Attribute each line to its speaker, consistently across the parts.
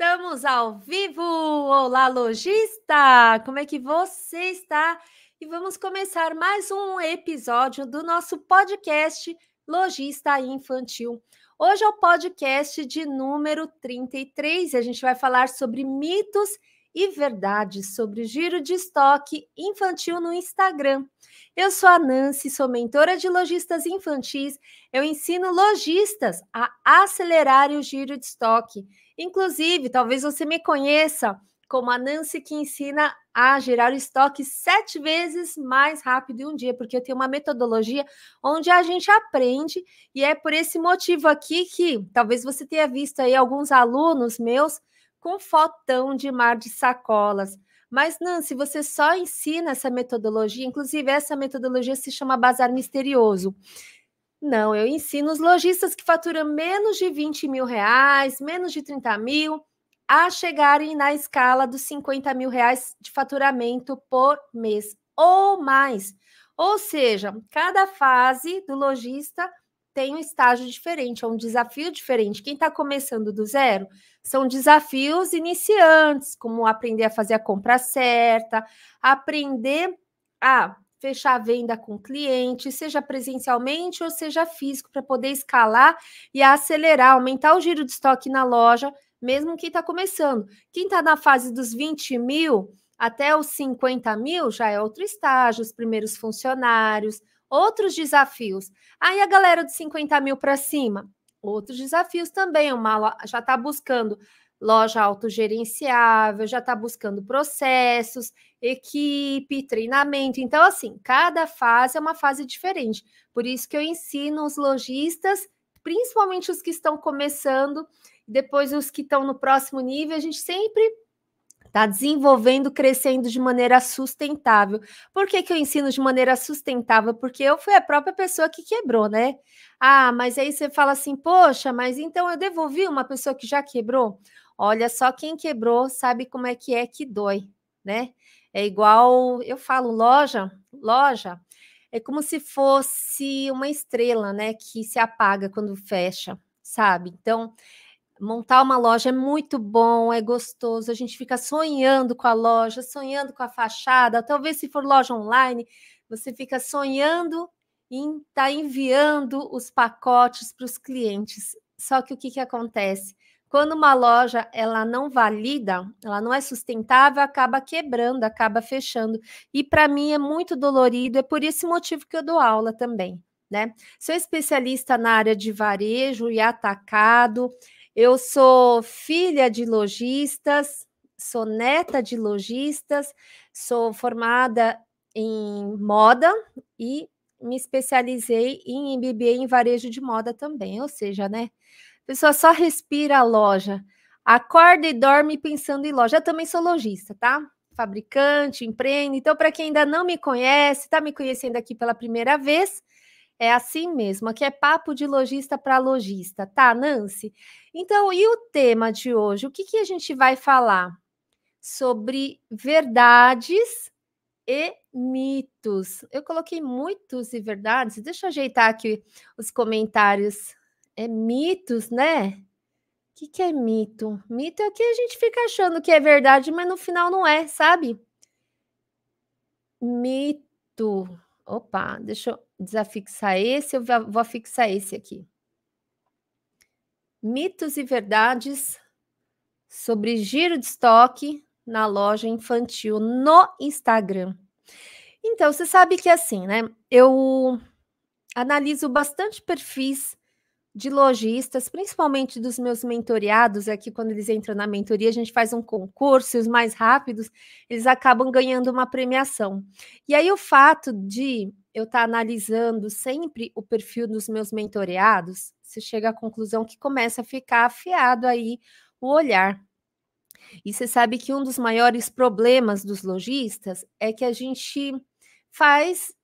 Speaker 1: Estamos ao vivo! Olá, lojista! Como é que você está? E vamos começar mais um episódio do nosso podcast Lojista Infantil. Hoje é o podcast de número 33 e a gente vai falar sobre mitos e e verdades sobre giro de estoque infantil no Instagram. Eu sou a Nancy, sou mentora de lojistas infantis. Eu ensino lojistas a acelerar o giro de estoque. Inclusive, talvez você me conheça como a Nancy que ensina a girar o estoque sete vezes mais rápido em um dia, porque eu tenho uma metodologia onde a gente aprende, e é por esse motivo aqui que talvez você tenha visto aí alguns alunos meus com fotão de mar de sacolas. Mas, Nancy, você só ensina essa metodologia, inclusive essa metodologia se chama Bazar Misterioso. Não, eu ensino os lojistas que faturam menos de 20 mil reais, menos de 30 mil, a chegarem na escala dos 50 mil reais de faturamento por mês ou mais. Ou seja, cada fase do lojista tem um estágio diferente, é um desafio diferente. Quem está começando do zero são desafios iniciantes, como aprender a fazer a compra certa, aprender a fechar a venda com o cliente, seja presencialmente ou seja físico, para poder escalar e acelerar, aumentar o giro de estoque na loja, mesmo quem está começando. Quem está na fase dos 20 mil até os 50 mil já é outro estágio, os primeiros funcionários, outros desafios. Aí a galera de 50 mil para cima outros desafios também. Uma já está buscando loja autogerenciável, já está buscando processos, equipe, treinamento. Então, assim, cada fase é uma fase diferente. Por isso que eu ensino os lojistas, principalmente os que estão começando, depois os que estão no próximo nível, a gente sempre Tá desenvolvendo, crescendo de maneira sustentável. Por que, que eu ensino de maneira sustentável? Porque eu fui a própria pessoa que quebrou, né? Ah, mas aí você fala assim, poxa, mas então eu devolvi uma pessoa que já quebrou? Olha só, quem quebrou sabe como é que é que dói, né? É igual, eu falo, loja, loja, é como se fosse uma estrela, né, que se apaga quando fecha, sabe? Então, montar uma loja é muito bom, é gostoso, a gente fica sonhando com a loja, sonhando com a fachada, talvez se for loja online, você fica sonhando em estar tá enviando os pacotes para os clientes. Só que o que, que acontece? Quando uma loja ela não valida, ela não é sustentável, acaba quebrando, acaba fechando. E para mim é muito dolorido, é por esse motivo que eu dou aula também. Né? Sou especialista na área de varejo e atacado, eu sou filha de lojistas, sou neta de lojistas, sou formada em moda e me especializei em MBA em varejo de moda também, ou seja, né? A pessoa só respira a loja, acorda e dorme pensando em loja. Eu também sou lojista, tá? Fabricante, empreende. Então, para quem ainda não me conhece, está me conhecendo aqui pela primeira vez, é assim mesmo, aqui é papo de lojista para lojista, tá, Nancy? Então, e o tema de hoje? O que, que a gente vai falar? Sobre verdades e mitos. Eu coloquei muitos e verdades, deixa eu ajeitar aqui os comentários. É mitos, né? O que, que é mito? Mito é o que a gente fica achando que é verdade, mas no final não é, sabe? Mito. Opa, deixa eu desafixar esse, eu vou afixar esse aqui. Mitos e verdades sobre giro de estoque na loja infantil no Instagram. Então, você sabe que é assim, né? Eu analiso bastante perfis de lojistas, principalmente dos meus mentoriados, aqui é que quando eles entram na mentoria, a gente faz um concurso e os mais rápidos, eles acabam ganhando uma premiação. E aí o fato de eu estar tá analisando sempre o perfil dos meus mentoreados, você chega à conclusão que começa a ficar afiado aí o olhar. E você sabe que um dos maiores problemas dos lojistas é que a gente faz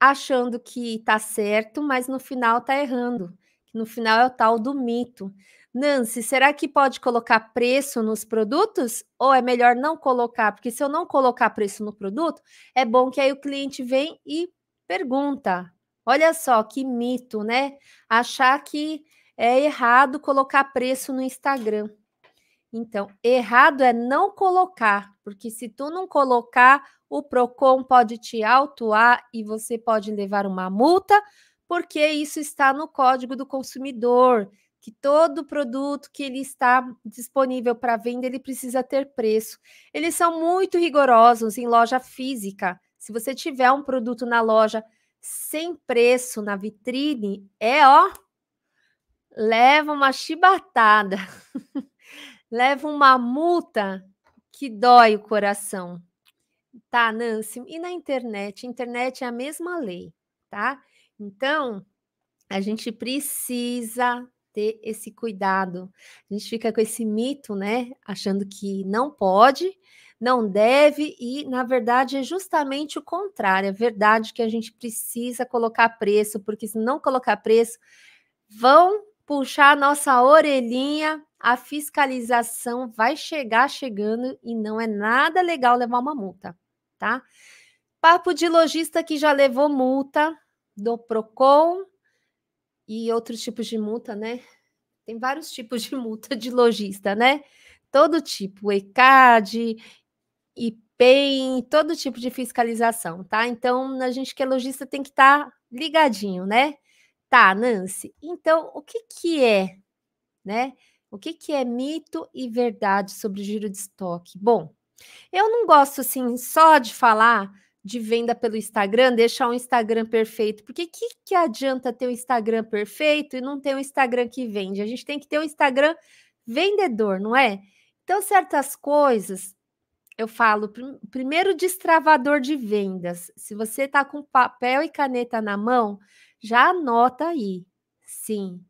Speaker 1: achando que está certo, mas no final está errando que no final é o tal do mito. Nancy, será que pode colocar preço nos produtos? Ou é melhor não colocar? Porque se eu não colocar preço no produto, é bom que aí o cliente vem e pergunta. Olha só que mito, né? Achar que é errado colocar preço no Instagram. Então, errado é não colocar, porque se tu não colocar, o Procon pode te autuar e você pode levar uma multa porque isso está no Código do Consumidor, que todo produto que ele está disponível para venda, ele precisa ter preço. Eles são muito rigorosos em loja física. Se você tiver um produto na loja sem preço na vitrine, é ó, leva uma chibatada. leva uma multa que dói o coração. Tá, Nancy? E na internet? Internet é a mesma lei, tá? Então, a gente precisa ter esse cuidado. A gente fica com esse mito, né? Achando que não pode, não deve, e na verdade é justamente o contrário. É verdade que a gente precisa colocar preço, porque se não colocar preço, vão puxar a nossa orelhinha, a fiscalização vai chegar chegando e não é nada legal levar uma multa, tá? Papo de lojista que já levou multa, do PROCON e outros tipos de multa, né? Tem vários tipos de multa de lojista, né? Todo tipo, ECAD, IPEM, todo tipo de fiscalização, tá? Então, a gente que é lojista tem que estar tá ligadinho, né? Tá, Nancy. Então, o que que é, né? O que que é mito e verdade sobre o giro de estoque? Bom, eu não gosto assim só de falar de venda pelo Instagram, deixar um Instagram perfeito. Porque que, que adianta ter um Instagram perfeito e não ter um Instagram que vende? A gente tem que ter um Instagram vendedor, não é? Então, certas coisas, eu falo, primeiro destravador de vendas. Se você está com papel e caneta na mão, já anota aí. Sim,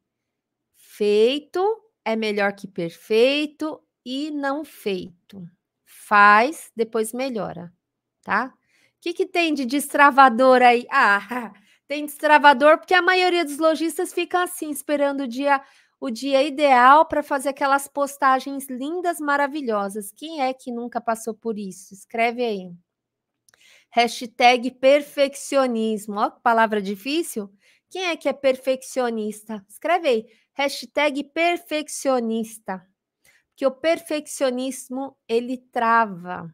Speaker 1: feito é melhor que perfeito e não feito. Faz, depois melhora, tá? que, que tem de destravador aí? Ah, tem destravador porque a maioria dos lojistas fica assim, esperando o dia o dia ideal para fazer aquelas postagens lindas, maravilhosas. Quem é que nunca passou por isso? Escreve aí. Hashtag perfeccionismo. Ó, que palavra difícil. Quem é que é perfeccionista? Escreve aí. Hashtag perfeccionista. Porque o perfeccionismo, ele trava.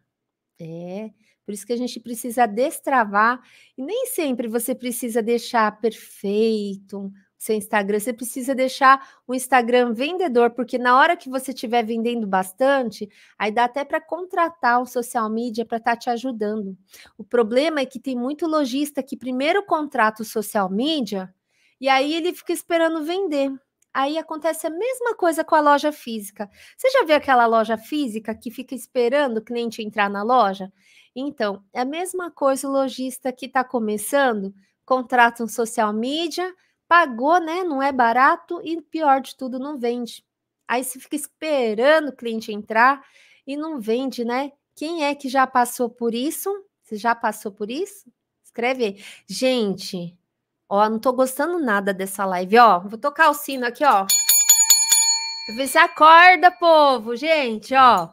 Speaker 1: É. Por isso que a gente precisa destravar e nem sempre você precisa deixar perfeito seu Instagram, você precisa deixar o Instagram vendedor, porque na hora que você estiver vendendo bastante, aí dá até para contratar o social media para estar tá te ajudando. O problema é que tem muito lojista que primeiro contrata o social media e aí ele fica esperando vender. Aí acontece a mesma coisa com a loja física. Você já viu aquela loja física que fica esperando o cliente entrar na loja? Então, é a mesma coisa o lojista que está começando, contrata um social media, pagou, né? Não é barato e pior de tudo, não vende. Aí você fica esperando o cliente entrar e não vende, né? Quem é que já passou por isso? Você já passou por isso? Escreve aí. Gente, Ó, não tô gostando nada dessa live, ó. Vou tocar o sino aqui, ó. Vê se acorda, povo, gente, ó.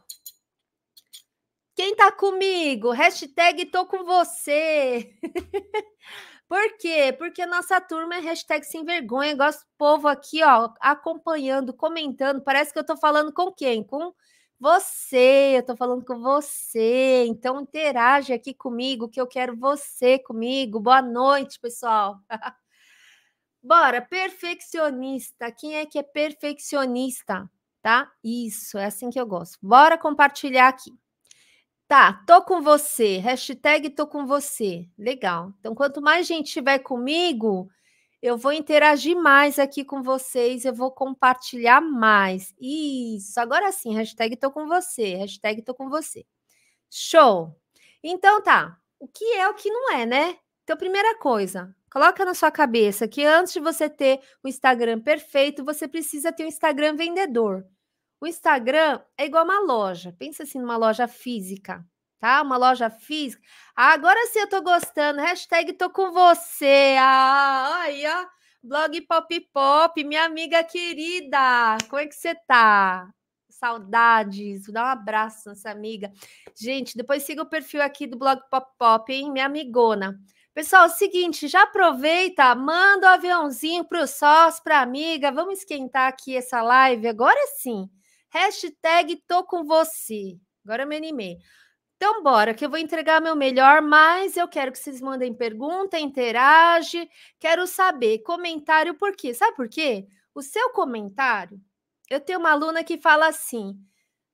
Speaker 1: Quem tá comigo? Hashtag tô com você. Por quê? Porque nossa turma é hashtag sem vergonha. Gosto do povo aqui, ó, acompanhando, comentando. Parece que eu tô falando com quem? Com você, eu tô falando com você, então interage aqui comigo, que eu quero você comigo. Boa noite, pessoal. Bora, perfeccionista. Quem é que é perfeccionista? Tá? Isso, é assim que eu gosto. Bora compartilhar aqui. Tá, tô com você. Hashtag tô com você. Legal. Então, quanto mais gente tiver comigo, eu vou interagir mais aqui com vocês, eu vou compartilhar mais. Isso, agora sim, hashtag tô com você, hashtag tô com você. Show! Então tá, o que é o que não é, né? Então, primeira coisa, coloca na sua cabeça que antes de você ter o Instagram perfeito, você precisa ter um Instagram vendedor. O Instagram é igual uma loja. Pensa assim numa loja física tá? Uma loja física. Agora sim eu tô gostando. Hashtag tô com você. Ah, aí, ó. Blog Pop Pop, minha amiga querida. Como é que você tá? Saudades. dá um abraço nessa amiga. Gente, depois siga o perfil aqui do Blog Pop Pop, hein? Minha amigona. Pessoal, é o seguinte, já aproveita, manda o um aviãozinho pro sócio, pra amiga. Vamos esquentar aqui essa live agora sim. Hashtag tô com você. Agora eu é me animei. Então, bora, que eu vou entregar meu melhor, mas eu quero que vocês mandem pergunta, interage, quero saber, comentário, por quê? Sabe por quê? O seu comentário, eu tenho uma aluna que fala assim,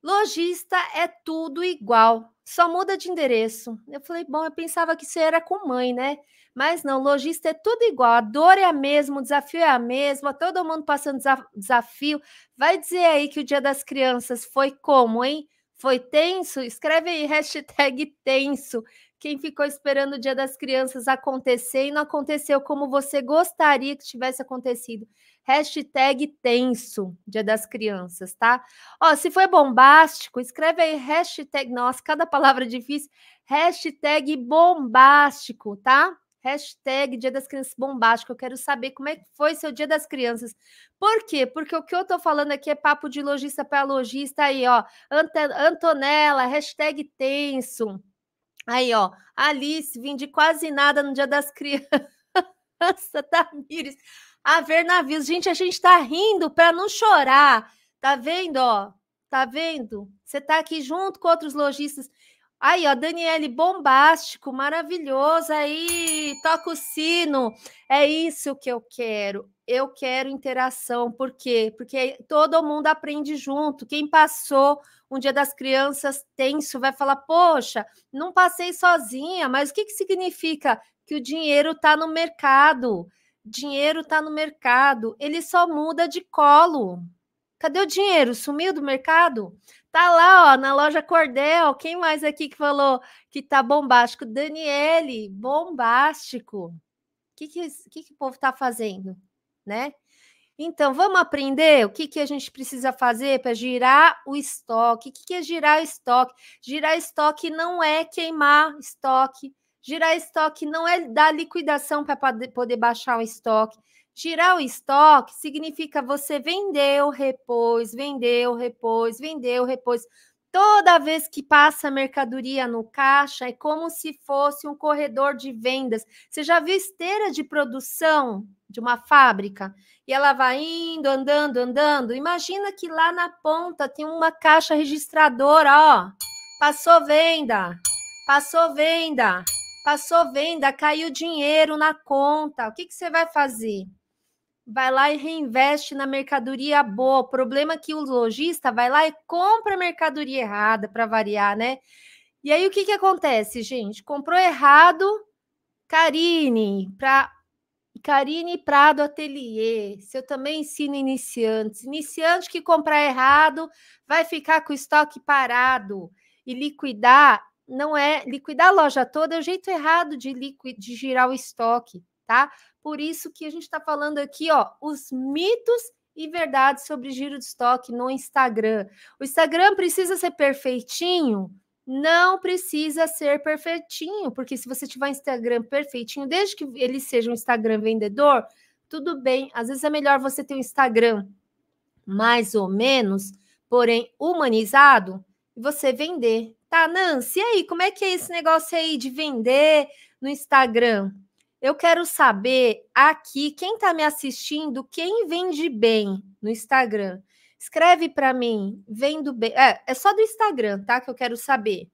Speaker 1: lojista é tudo igual, só muda de endereço. Eu falei, bom, eu pensava que você era com mãe, né? Mas não, lojista é tudo igual, a dor é a mesma, o desafio é a mesma, todo mundo passando desafio. Vai dizer aí que o Dia das Crianças foi como, hein? Foi tenso? Escreve aí, hashtag tenso. Quem ficou esperando o Dia das Crianças acontecer e não aconteceu como você gostaria que tivesse acontecido. Hashtag tenso, Dia das Crianças, tá? Ó, se foi bombástico, escreve aí hashtag... Nossa, cada palavra difícil. Hashtag bombástico, tá? Hashtag Dia das Crianças Bombástico. Eu quero saber como é que foi seu Dia das Crianças. Por quê? Porque o que eu tô falando aqui é papo de lojista para lojista aí, ó. Antonella, hashtag tenso. Aí, ó. Alice, vim de quase nada no Dia das Crianças. Tamires. A ver navios. Gente, a gente tá rindo para não chorar. Tá vendo, ó? Tá vendo? Você tá aqui junto com outros lojistas. Aí, ó, Daniele, bombástico, maravilhoso. Aí, toca o sino. É isso que eu quero. Eu quero interação. Por quê? Porque todo mundo aprende junto. Quem passou um dia das crianças tenso vai falar: Poxa, não passei sozinha, mas o que, que significa? Que o dinheiro está no mercado. Dinheiro está no mercado. Ele só muda de colo. Cadê o dinheiro? Sumiu do mercado? Tá lá, ó, na loja Cordel. Quem mais aqui que falou que tá bombástico? Daniele, bombástico. O que que, que, que, o povo tá fazendo, né? Então, vamos aprender o que, que a gente precisa fazer para girar o estoque. O que, que é girar o estoque? Girar estoque não é queimar estoque. Girar estoque não é dar liquidação para poder baixar o estoque. Girar o estoque significa você vendeu, repôs, vendeu, repôs, vendeu, repôs. Toda vez que passa mercadoria no caixa, é como se fosse um corredor de vendas. Você já viu esteira de produção de uma fábrica? E ela vai indo, andando, andando. Imagina que lá na ponta tem uma caixa registradora, ó. Passou venda, passou venda, passou venda, caiu dinheiro na conta. O que, que você vai fazer? vai lá e reinveste na mercadoria boa. O problema é que o lojista vai lá e compra a mercadoria errada para variar, né? E aí o que, que acontece, gente? Comprou errado, Karine, para Karine Prado Atelier. Se eu também ensino iniciantes, iniciante que comprar errado vai ficar com o estoque parado e liquidar não é liquidar a loja toda é o jeito errado de, liquid, de girar o estoque tá? Por isso que a gente está falando aqui, ó, os mitos e verdades sobre giro de estoque no Instagram. O Instagram precisa ser perfeitinho? Não precisa ser perfeitinho, porque se você tiver Instagram perfeitinho, desde que ele seja um Instagram vendedor, tudo bem. Às vezes é melhor você ter um Instagram mais ou menos, porém humanizado, e você vender. Tá, Nancy, e aí, como é que é esse negócio aí de vender no Instagram? Eu quero saber aqui quem está me assistindo, quem vende bem no Instagram. Escreve para mim, vendo bem. É, é só do Instagram, tá? Que eu quero saber.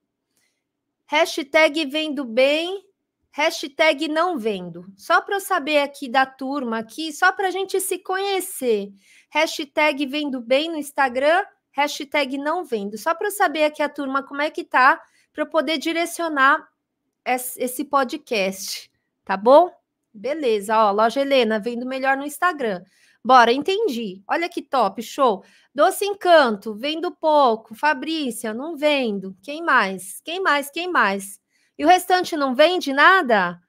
Speaker 1: Hashtag vendo bem, hashtag não vendo. Só para eu saber aqui da turma, aqui, só para a gente se conhecer. Hashtag vendo bem no Instagram, hashtag não vendo. Só para eu saber aqui a turma como é que tá, para eu poder direcionar esse podcast. Tá bom? Beleza, ó, loja Helena, vendo melhor no Instagram. Bora, entendi. Olha que top, show. Doce Encanto, vendo pouco. Fabrícia, não vendo. Quem mais? Quem mais? Quem mais? E o restante não vende nada?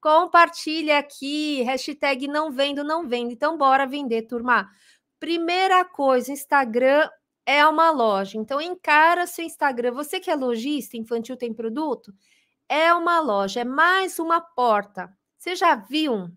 Speaker 1: Compartilha aqui, hashtag não vendo, não vendo. Então, bora vender, turma. Primeira coisa, Instagram é uma loja. Então, encara seu Instagram. Você que é lojista, infantil tem produto, é uma loja, é mais uma porta. Você já viu?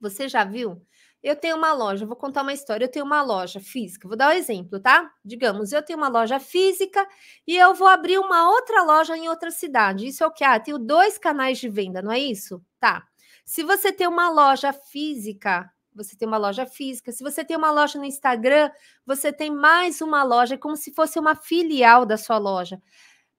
Speaker 1: Você já viu? Eu tenho uma loja, vou contar uma história. Eu tenho uma loja física, vou dar um exemplo, tá? Digamos, eu tenho uma loja física e eu vou abrir uma outra loja em outra cidade. Isso é o que? Ah, tenho dois canais de venda, não é isso? Tá. Se você tem uma loja física, você tem uma loja física. Se você tem uma loja no Instagram, você tem mais uma loja, é como se fosse uma filial da sua loja.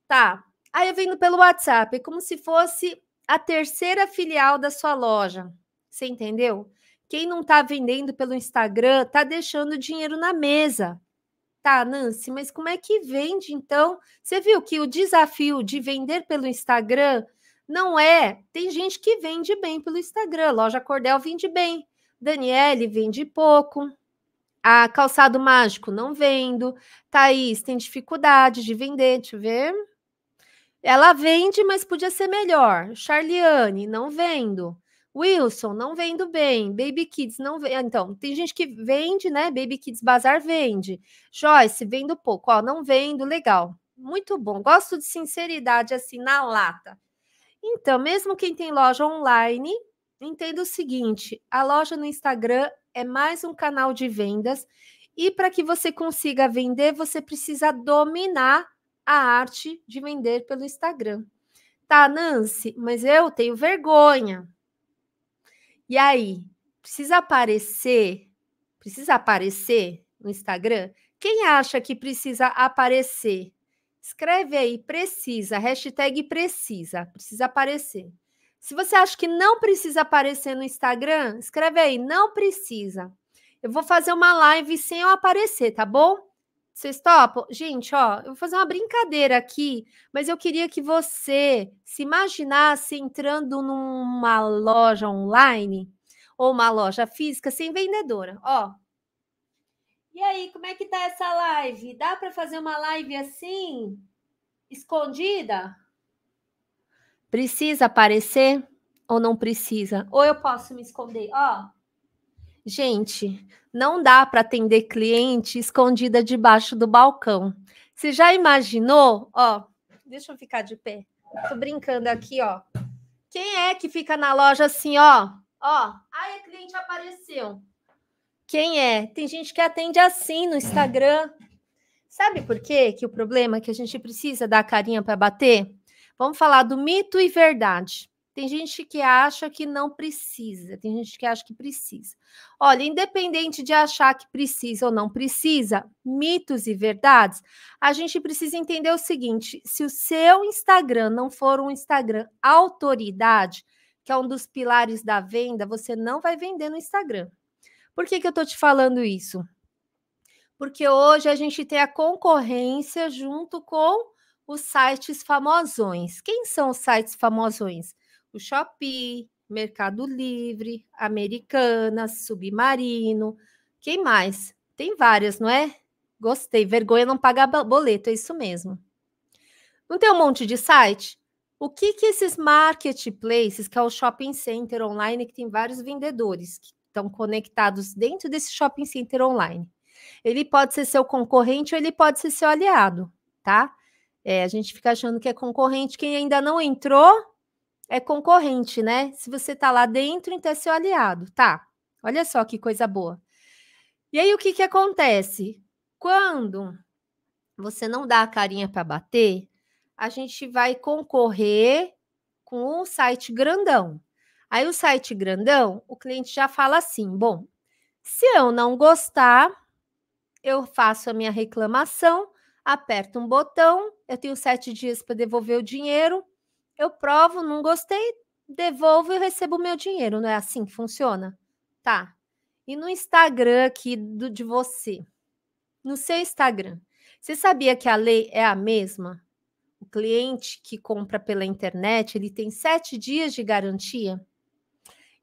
Speaker 1: Tá, Aí eu vendo pelo WhatsApp, é como se fosse a terceira filial da sua loja. Você entendeu? Quem não está vendendo pelo Instagram está deixando dinheiro na mesa. Tá, Nancy, mas como é que vende então? Você viu que o desafio de vender pelo Instagram não é. Tem gente que vende bem pelo Instagram. Loja Cordel vende bem. Daniele vende pouco. A Calçado Mágico não vendo. Thaís tem dificuldade de vender. Deixa eu ver. Ela vende, mas podia ser melhor. Charliane, não vendo. Wilson, não vendo bem. Baby Kids, não vendo. Ah, então, tem gente que vende, né? Baby Kids Bazar vende. Joyce, vendo pouco. Ó, não vendo, legal. Muito bom. Gosto de sinceridade, assim, na lata. Então, mesmo quem tem loja online, entenda o seguinte: a loja no Instagram é mais um canal de vendas. E para que você consiga vender, você precisa dominar a arte de vender pelo Instagram. Tá, Nancy, mas eu tenho vergonha. E aí, precisa aparecer? Precisa aparecer no Instagram? Quem acha que precisa aparecer? Escreve aí, precisa, hashtag precisa, precisa aparecer. Se você acha que não precisa aparecer no Instagram, escreve aí, não precisa. Eu vou fazer uma live sem eu aparecer, tá bom? Vocês topam? Gente, ó, eu vou fazer uma brincadeira aqui, mas eu queria que você se imaginasse entrando numa loja online ou uma loja física sem vendedora. Ó. E aí, como é que tá essa live? Dá para fazer uma live assim, escondida? Precisa aparecer ou não precisa? Ou eu posso me esconder? Ó. Gente, não dá para atender cliente escondida debaixo do balcão. Você já imaginou? Ó, deixa eu ficar de pé. Tô brincando aqui, ó. Quem é que fica na loja assim, ó? Ó, aí a cliente apareceu. Quem é? Tem gente que atende assim no Instagram. Sabe por quê? Que o problema é que a gente precisa dar carinha para bater? Vamos falar do mito e verdade. Tem gente que acha que não precisa, tem gente que acha que precisa. Olha, independente de achar que precisa ou não precisa, mitos e verdades, a gente precisa entender o seguinte: se o seu Instagram não for um Instagram autoridade, que é um dos pilares da venda, você não vai vender no Instagram. Por que, que eu estou te falando isso? Porque hoje a gente tem a concorrência junto com os sites famosões. Quem são os sites famosões? o Shopee, Mercado Livre, Americanas, Submarino. Quem mais? Tem várias, não é? Gostei. Vergonha não pagar boleto, é isso mesmo. Não tem um monte de site? O que, que esses marketplaces, que é o shopping center online, que tem vários vendedores que estão conectados dentro desse shopping center online. Ele pode ser seu concorrente ou ele pode ser seu aliado, tá? É, a gente fica achando que é concorrente. Quem ainda não entrou, é concorrente, né? Se você tá lá dentro, então é seu aliado. Tá, olha só que coisa boa. E aí, o que, que acontece? Quando você não dá a carinha para bater, a gente vai concorrer com um site grandão. Aí, o site grandão, o cliente já fala assim: bom, se eu não gostar, eu faço a minha reclamação, aperto um botão, eu tenho sete dias para devolver o dinheiro, eu provo, não gostei, devolvo e recebo o meu dinheiro. Não é assim que funciona? Tá. E no Instagram aqui do, de você? No seu Instagram. Você sabia que a lei é a mesma? O cliente que compra pela internet, ele tem sete dias de garantia.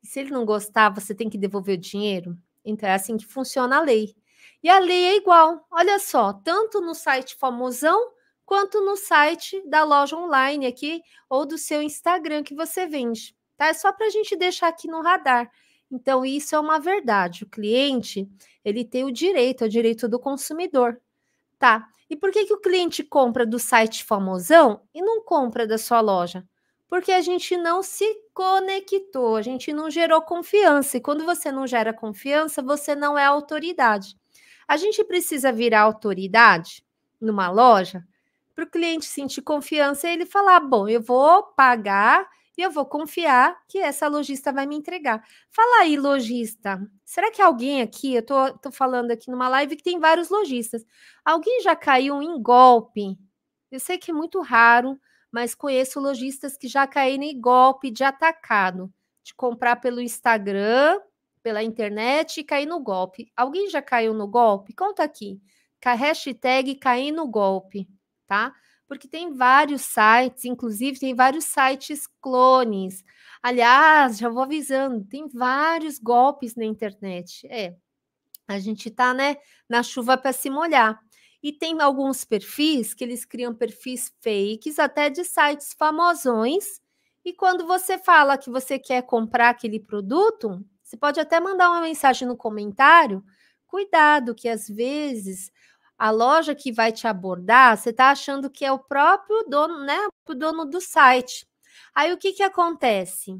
Speaker 1: E se ele não gostar, você tem que devolver o dinheiro? Então é assim que funciona a lei. E a lei é igual. Olha só, tanto no site famosão quanto no site da loja online aqui ou do seu Instagram que você vende. Tá? É só para a gente deixar aqui no radar. Então, isso é uma verdade. O cliente, ele tem o direito, é o direito do consumidor, tá? E por que, que o cliente compra do site famosão e não compra da sua loja? Porque a gente não se conectou, a gente não gerou confiança. E quando você não gera confiança, você não é autoridade. A gente precisa virar autoridade numa loja para o cliente sentir confiança e ele falar: bom, eu vou pagar e eu vou confiar que essa lojista vai me entregar. Fala aí, lojista. Será que alguém aqui, eu tô, tô falando aqui numa live que tem vários lojistas, alguém já caiu em golpe? Eu sei que é muito raro, mas conheço lojistas que já caíram em golpe de atacado, de comprar pelo Instagram, pela internet e cair no golpe. Alguém já caiu no golpe? Conta aqui. Hashtag cair no golpe tá? Porque tem vários sites, inclusive tem vários sites clones. Aliás, já vou avisando, tem vários golpes na internet. É, a gente tá, né, na chuva para se molhar. E tem alguns perfis que eles criam perfis fakes, até de sites famosões. E quando você fala que você quer comprar aquele produto, você pode até mandar uma mensagem no comentário. Cuidado, que às vezes a loja que vai te abordar, você está achando que é o próprio dono, né? O dono do site. Aí o que, que acontece?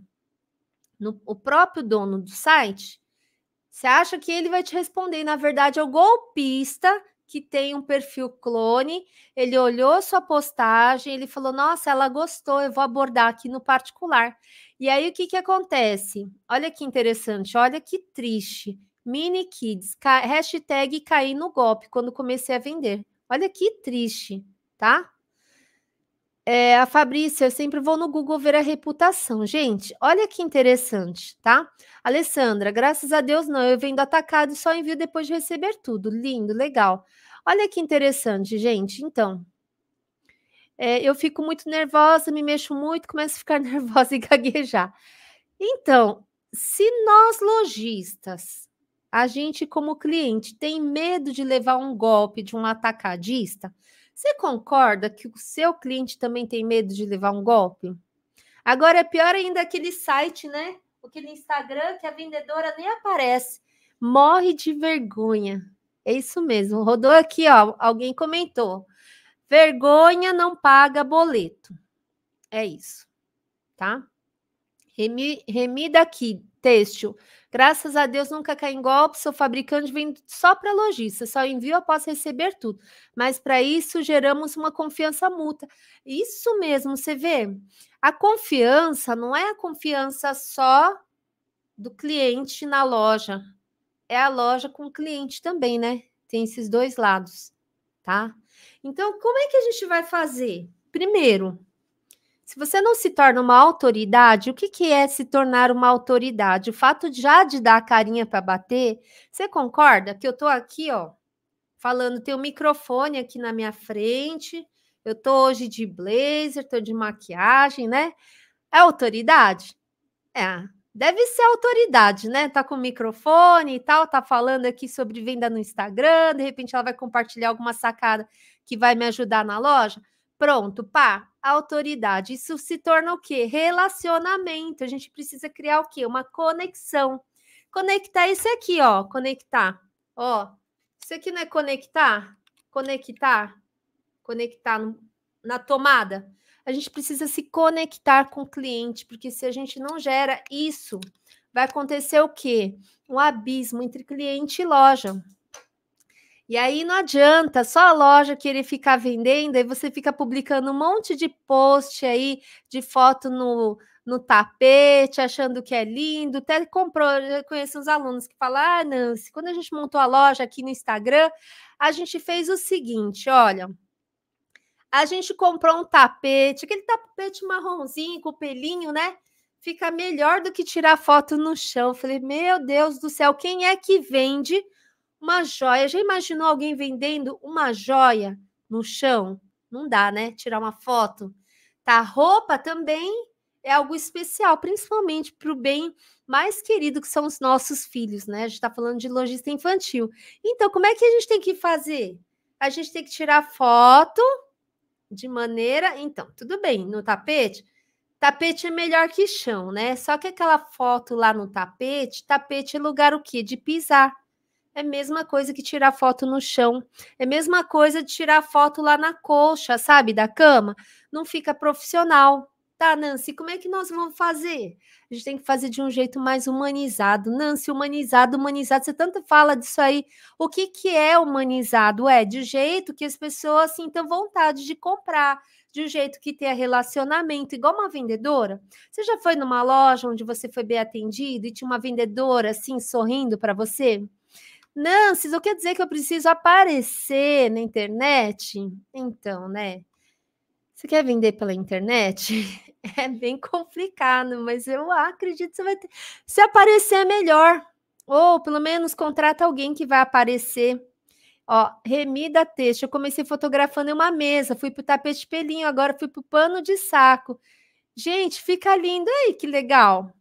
Speaker 1: No, o próprio dono do site, você acha que ele vai te responder. Na verdade, é o golpista que tem um perfil clone. Ele olhou sua postagem, ele falou: Nossa, ela gostou, eu vou abordar aqui no particular. E aí o que, que acontece? Olha que interessante, olha que triste. Mini Kids, ca hashtag cair no golpe quando comecei a vender. Olha que triste, tá? É, a Fabrícia, eu sempre vou no Google ver a reputação. Gente, olha que interessante, tá? Alessandra, graças a Deus não, eu vendo atacado e só envio depois de receber tudo. Lindo, legal. Olha que interessante, gente. Então, é, eu fico muito nervosa, me mexo muito, começo a ficar nervosa e gaguejar. Então, se nós lojistas a gente, como cliente, tem medo de levar um golpe de um atacadista? Você concorda que o seu cliente também tem medo de levar um golpe? Agora é pior ainda aquele site, né? Aquele Instagram que a vendedora nem aparece. Morre de vergonha. É isso mesmo. Rodou aqui, ó. Alguém comentou. Vergonha não paga boleto. É isso, tá? Remi, remida aqui, texto. Graças a Deus nunca cai em golpe, sou fabricante vem só para lojista, só envio após receber tudo. Mas para isso geramos uma confiança mútua. Isso mesmo, você vê. A confiança não é a confiança só do cliente na loja, é a loja com o cliente também, né? Tem esses dois lados, tá? Então, como é que a gente vai fazer? Primeiro, se você não se torna uma autoridade, o que, que é se tornar uma autoridade? O fato de, já de dar a carinha para bater, você concorda que eu estou aqui, ó, falando, tem um microfone aqui na minha frente, eu estou hoje de blazer, estou de maquiagem, né? É autoridade? É, deve ser autoridade, né? Tá com o microfone e tal, tá falando aqui sobre venda no Instagram, de repente ela vai compartilhar alguma sacada que vai me ajudar na loja. Pronto, pá, autoridade. Isso se torna o quê? Relacionamento. A gente precisa criar o quê? Uma conexão. Conectar esse aqui, ó, conectar. Ó, isso aqui não é conectar? Conectar? Conectar no, na tomada. A gente precisa se conectar com o cliente, porque se a gente não gera isso, vai acontecer o quê? Um abismo entre cliente e loja. E aí não adianta só a loja que ele ficar vendendo, aí você fica publicando um monte de post aí de foto no, no tapete, achando que é lindo. Até comprou, eu conheço uns alunos que falam: ah, Nancy, quando a gente montou a loja aqui no Instagram, a gente fez o seguinte: olha. A gente comprou um tapete, aquele tapete marronzinho com pelinho, né? Fica melhor do que tirar foto no chão. Eu falei, meu Deus do céu, quem é que vende uma joia. Já imaginou alguém vendendo uma joia no chão? Não dá, né? Tirar uma foto. Tá, roupa também é algo especial, principalmente para o bem mais querido que são os nossos filhos, né? A gente está falando de lojista infantil. Então, como é que a gente tem que fazer? A gente tem que tirar foto de maneira. Então, tudo bem, no tapete. Tapete é melhor que chão, né? Só que aquela foto lá no tapete, tapete é lugar o quê? De pisar. É a mesma coisa que tirar foto no chão. É a mesma coisa de tirar foto lá na colcha, sabe, da cama. Não fica profissional. Tá, Nancy, como é que nós vamos fazer? A gente tem que fazer de um jeito mais humanizado. Nancy, humanizado, humanizado. Você tanto fala disso aí. O que, que é humanizado? É de jeito que as pessoas sintam vontade de comprar, de um jeito que tenha relacionamento, igual uma vendedora. Você já foi numa loja onde você foi bem atendido e tinha uma vendedora assim sorrindo para você? Não, Eu quer dizer que eu preciso aparecer na internet? Então, né? Você quer vender pela internet? É bem complicado, mas eu acredito que você vai ter. Se aparecer é melhor. Ou pelo menos contrata alguém que vai aparecer. Ó, remida texto. Eu comecei fotografando em uma mesa, fui pro tapete pelinho, agora fui pro pano de saco. Gente, fica lindo aí, que legal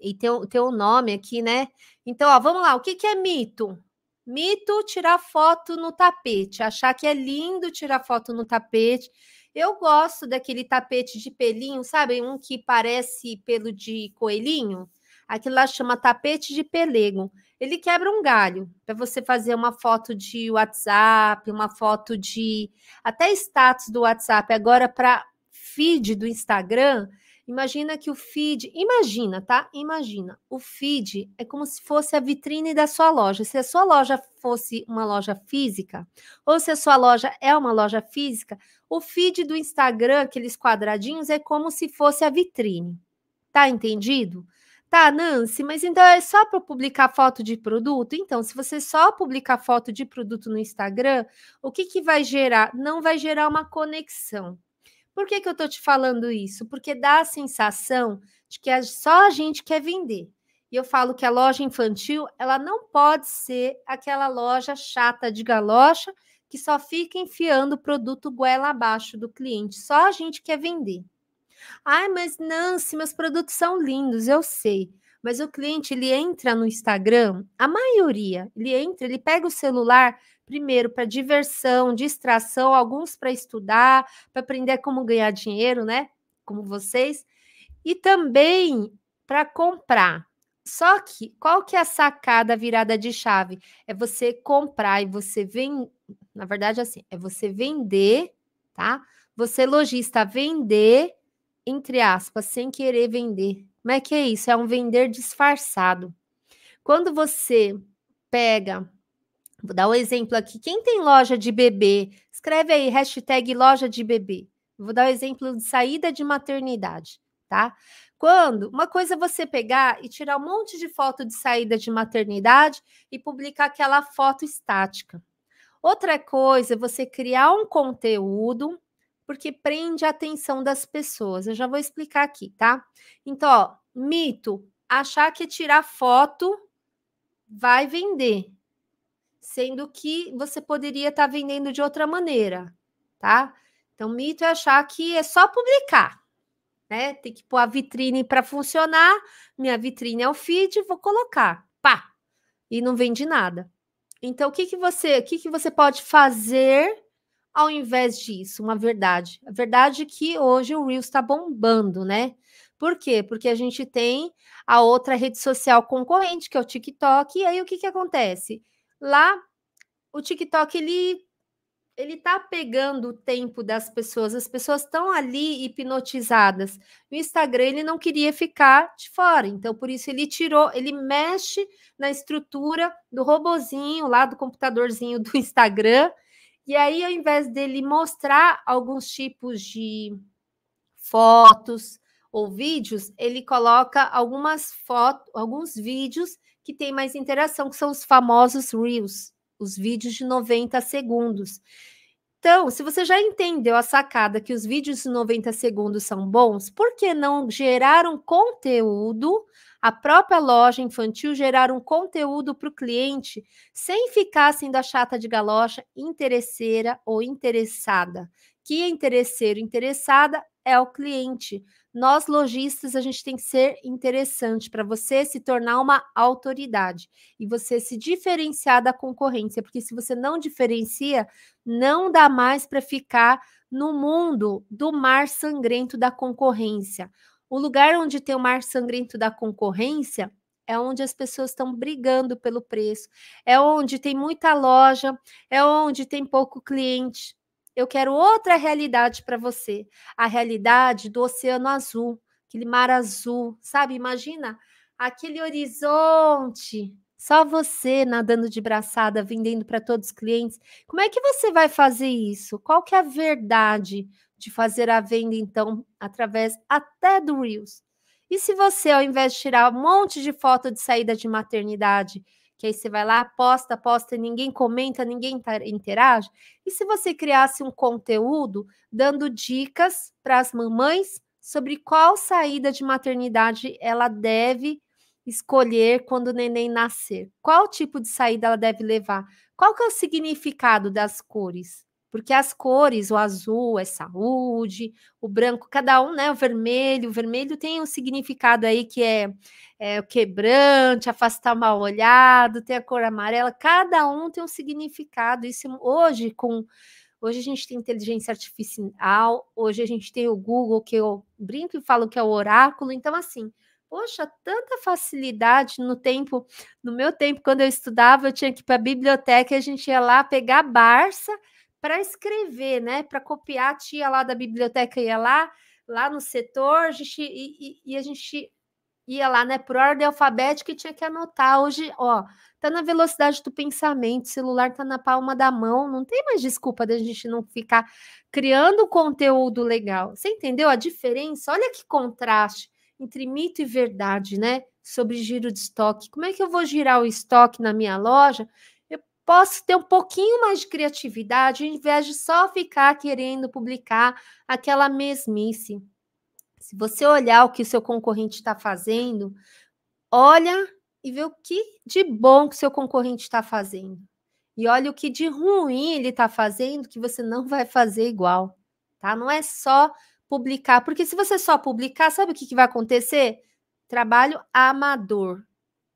Speaker 1: e ter o nome aqui, né? Então, ó, vamos lá. O que, que é mito? Mito tirar foto no tapete, achar que é lindo tirar foto no tapete. Eu gosto daquele tapete de pelinho, sabe? Um que parece pelo de coelhinho. Aquilo lá chama tapete de pelego. Ele quebra um galho para você fazer uma foto de WhatsApp, uma foto de até status do WhatsApp. Agora para feed do Instagram, Imagina que o feed, imagina, tá? Imagina, o feed é como se fosse a vitrine da sua loja. Se a sua loja fosse uma loja física, ou se a sua loja é uma loja física, o feed do Instagram, aqueles quadradinhos, é como se fosse a vitrine. Tá entendido? Tá, Nancy, mas então é só para publicar foto de produto? Então, se você só publicar foto de produto no Instagram, o que, que vai gerar? Não vai gerar uma conexão. Por que, que eu estou te falando isso? Porque dá a sensação de que só a gente quer vender. E eu falo que a loja infantil ela não pode ser aquela loja chata de galocha que só fica enfiando o produto goela abaixo do cliente. Só a gente quer vender. Ai, mas Nancy, meus produtos são lindos, eu sei. Mas o cliente, ele entra no Instagram, a maioria, ele entra, ele pega o celular, primeiro para diversão, distração, alguns para estudar, para aprender como ganhar dinheiro, né? Como vocês, e também para comprar. Só que qual que é a sacada, a virada de chave? É você comprar e você vem, na verdade assim, é você vender, tá? Você lojista vender entre aspas, sem querer vender. Como é que é isso? É um vender disfarçado. Quando você pega Vou dar um exemplo aqui. Quem tem loja de bebê, escreve aí hashtag loja de bebê. Vou dar o um exemplo de saída de maternidade, tá? Quando uma coisa é você pegar e tirar um monte de foto de saída de maternidade e publicar aquela foto estática. Outra coisa é você criar um conteúdo porque prende a atenção das pessoas. Eu já vou explicar aqui, tá? Então, ó, mito, achar que tirar foto vai vender sendo que você poderia estar tá vendendo de outra maneira, tá? Então, mito é achar que é só publicar, né? Tem que pôr a vitrine para funcionar. Minha vitrine é o feed, vou colocar, pá, e não vende nada. Então, o que, que você, o que, que você pode fazer ao invés disso? Uma verdade. A verdade é que hoje o Reels está bombando, né? Por quê? Porque a gente tem a outra rede social concorrente, que é o TikTok, e aí o que, que acontece? Lá, o TikTok, ele ele tá pegando o tempo das pessoas, as pessoas estão ali hipnotizadas. O Instagram ele não queria ficar de fora, então por isso ele tirou, ele mexe na estrutura do robozinho lá do computadorzinho do Instagram. E aí, ao invés dele mostrar alguns tipos de fotos ou vídeos, ele coloca algumas fotos, alguns vídeos que tem mais interação, que são os famosos Reels, os vídeos de 90 segundos. Então, se você já entendeu a sacada que os vídeos de 90 segundos são bons, por que não gerar um conteúdo? A própria loja infantil gerar um conteúdo para o cliente sem ficar sendo a chata de galocha, interesseira ou interessada. Que é interesseiro, interessada é o cliente nós lojistas a gente tem que ser interessante para você se tornar uma autoridade e você se diferenciar da concorrência, porque se você não diferencia, não dá mais para ficar no mundo do mar sangrento da concorrência. O lugar onde tem o mar sangrento da concorrência é onde as pessoas estão brigando pelo preço, é onde tem muita loja, é onde tem pouco cliente. Eu quero outra realidade para você, a realidade do oceano azul, aquele mar azul, sabe? Imagina aquele horizonte, só você nadando de braçada, vendendo para todos os clientes. Como é que você vai fazer isso? Qual que é a verdade de fazer a venda então através até do Reels? E se você, ao invés de tirar um monte de foto de saída de maternidade que aí você vai lá, posta, posta, e ninguém comenta, ninguém interage. E se você criasse um conteúdo dando dicas para as mamães sobre qual saída de maternidade ela deve escolher quando o neném nascer? Qual tipo de saída ela deve levar? Qual que é o significado das cores? Porque as cores, o azul é saúde, o branco, cada um, né? O vermelho, o vermelho tem um significado aí que é, é o quebrante, afastar o mal olhado, tem a cor amarela, cada um tem um significado. Isso hoje, com hoje a gente tem inteligência artificial, hoje a gente tem o Google, que eu brinco e falo que é o oráculo, então assim, poxa, tanta facilidade no tempo, no meu tempo, quando eu estudava, eu tinha que ir para a biblioteca e a gente ia lá pegar a Barça para escrever, né? Para copiar a tia lá da biblioteca ia lá, lá no setor, a gente, e, e, e a gente ia lá, né? Por ordem alfabética e tinha que anotar. Hoje, ó, tá na velocidade do pensamento, o celular tá na palma da mão, não tem mais desculpa da gente não ficar criando conteúdo legal. Você entendeu a diferença? Olha que contraste entre mito e verdade, né? Sobre giro de estoque. Como é que eu vou girar o estoque na minha loja posso ter um pouquinho mais de criatividade, ao invés de só ficar querendo publicar aquela mesmice. Se você olhar o que o seu concorrente está fazendo, olha e vê o que de bom que o seu concorrente está fazendo. E olha o que de ruim ele está fazendo, que você não vai fazer igual. Tá? Não é só publicar, porque se você só publicar, sabe o que, que vai acontecer? Trabalho amador.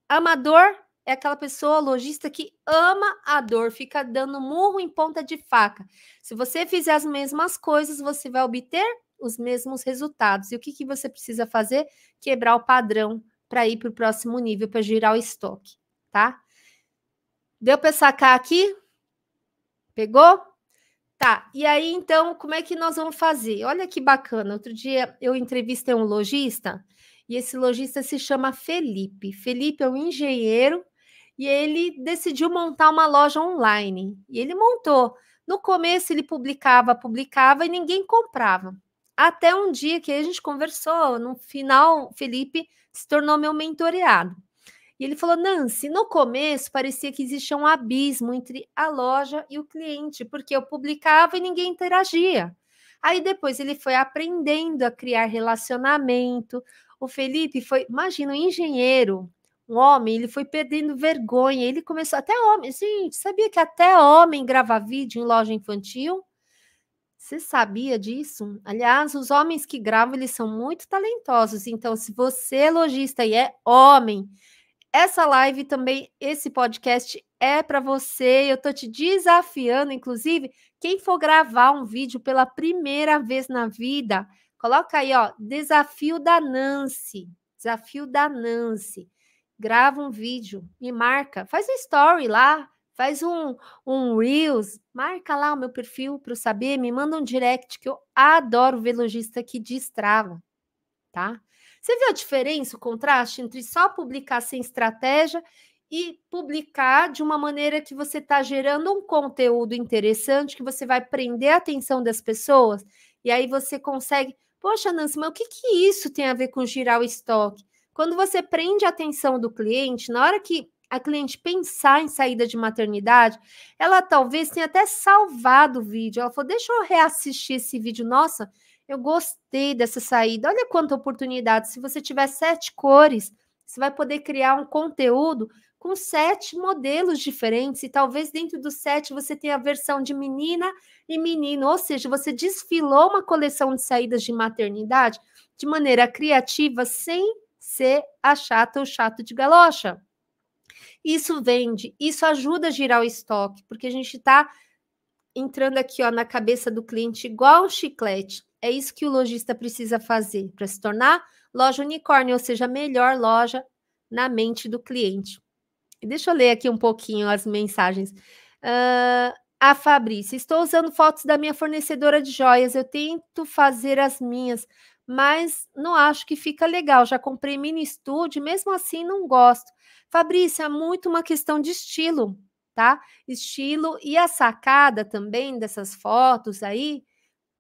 Speaker 1: Amador é aquela pessoa lojista que ama a dor, fica dando murro em ponta de faca. Se você fizer as mesmas coisas, você vai obter os mesmos resultados. E o que, que você precisa fazer? Quebrar o padrão para ir para o próximo nível, para girar o estoque, tá? Deu para sacar aqui? Pegou? Tá, e aí então, como é que nós vamos fazer? Olha que bacana, outro dia eu entrevistei um lojista e esse lojista se chama Felipe. Felipe é um engenheiro e ele decidiu montar uma loja online. E ele montou. No começo ele publicava, publicava e ninguém comprava. Até um dia que a gente conversou, no final Felipe se tornou meu mentoreado. E ele falou: Nancy, no começo parecia que existia um abismo entre a loja e o cliente, porque eu publicava e ninguém interagia. Aí depois ele foi aprendendo a criar relacionamento. O Felipe foi, imagina, um engenheiro um homem, ele foi perdendo vergonha, ele começou até homem, gente, assim, sabia que até homem grava vídeo em loja infantil? Você sabia disso? Aliás, os homens que gravam, eles são muito talentosos. Então, se você é lojista e é homem, essa live também, esse podcast é para você. Eu tô te desafiando, inclusive, quem for gravar um vídeo pela primeira vez na vida, coloca aí, ó, desafio da Nancy. Desafio da Nancy grava um vídeo, me marca, faz um story lá, faz um, um Reels, marca lá o meu perfil para eu saber, me manda um direct, que eu adoro ver lojista que destrava, tá? Você vê a diferença, o contraste entre só publicar sem estratégia e publicar de uma maneira que você está gerando um conteúdo interessante, que você vai prender a atenção das pessoas, e aí você consegue. Poxa, Nancy, mas o que, que isso tem a ver com girar o estoque? Quando você prende a atenção do cliente, na hora que a cliente pensar em saída de maternidade, ela talvez tenha até salvado o vídeo. Ela falou: deixa eu reassistir esse vídeo. Nossa, eu gostei dessa saída. Olha quanta oportunidade. Se você tiver sete cores, você vai poder criar um conteúdo com sete modelos diferentes, e talvez dentro dos sete você tenha a versão de menina e menino, ou seja, você desfilou uma coleção de saídas de maternidade de maneira criativa, sem ser a chata ou chato de galocha. Isso vende, isso ajuda a girar o estoque, porque a gente está entrando aqui ó, na cabeça do cliente igual chiclete. É isso que o lojista precisa fazer para se tornar loja unicórnio, ou seja, a melhor loja na mente do cliente. E deixa eu ler aqui um pouquinho as mensagens. Uh, a Fabrícia, estou usando fotos da minha fornecedora de joias, eu tento fazer as minhas, mas não acho que fica legal. Já comprei mini estúdio, mesmo assim não gosto. Fabrício, é muito uma questão de estilo, tá? Estilo e a sacada também dessas fotos aí.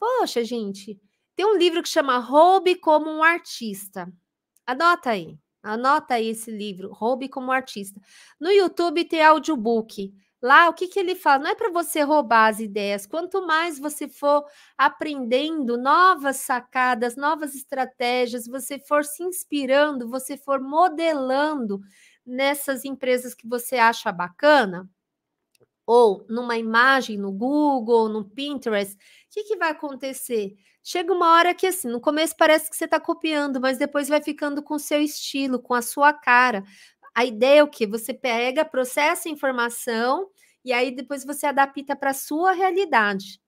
Speaker 1: Poxa, gente, tem um livro que chama Roube como um Artista. Anota aí, anota aí esse livro, Roube como Artista. No YouTube tem audiobook. Lá, o que, que ele fala? Não é para você roubar as ideias. Quanto mais você for aprendendo novas sacadas, novas estratégias, você for se inspirando, você for modelando nessas empresas que você acha bacana, ou numa imagem no Google, no Pinterest, o que, que vai acontecer? Chega uma hora que, assim, no começo parece que você está copiando, mas depois vai ficando com o seu estilo, com a sua cara. A ideia é o que? Você pega, processa a informação, e aí depois você adapta para a sua realidade.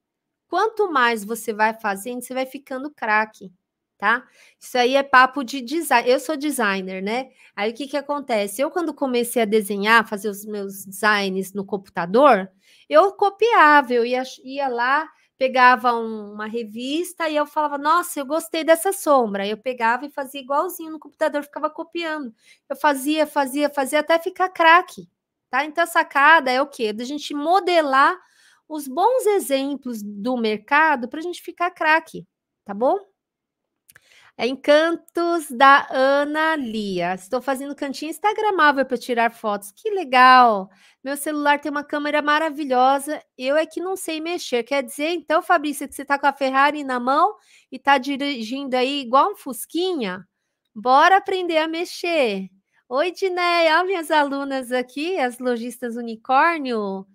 Speaker 1: Quanto mais você vai fazendo, você vai ficando craque, tá? Isso aí é papo de design. Eu sou designer, né? Aí o que, que acontece? Eu, quando comecei a desenhar, fazer os meus designs no computador, eu copiava, eu ia, ia lá, pegava um, uma revista e eu falava, nossa, eu gostei dessa sombra. Eu pegava e fazia igualzinho no computador, ficava copiando. Eu fazia, fazia, fazia até ficar craque. Tá? Então, a sacada é o quê? Da gente modelar os bons exemplos do mercado para a gente ficar craque, tá bom? É Encantos da Ana Lia. Estou fazendo cantinho instagramável para tirar fotos. Que legal! Meu celular tem uma câmera maravilhosa. Eu é que não sei mexer. Quer dizer, então, Fabrícia, que você está com a Ferrari na mão e está dirigindo aí igual um fusquinha? Bora aprender a mexer. Oi, Dinei, olha minhas alunas aqui, as lojistas unicórnio.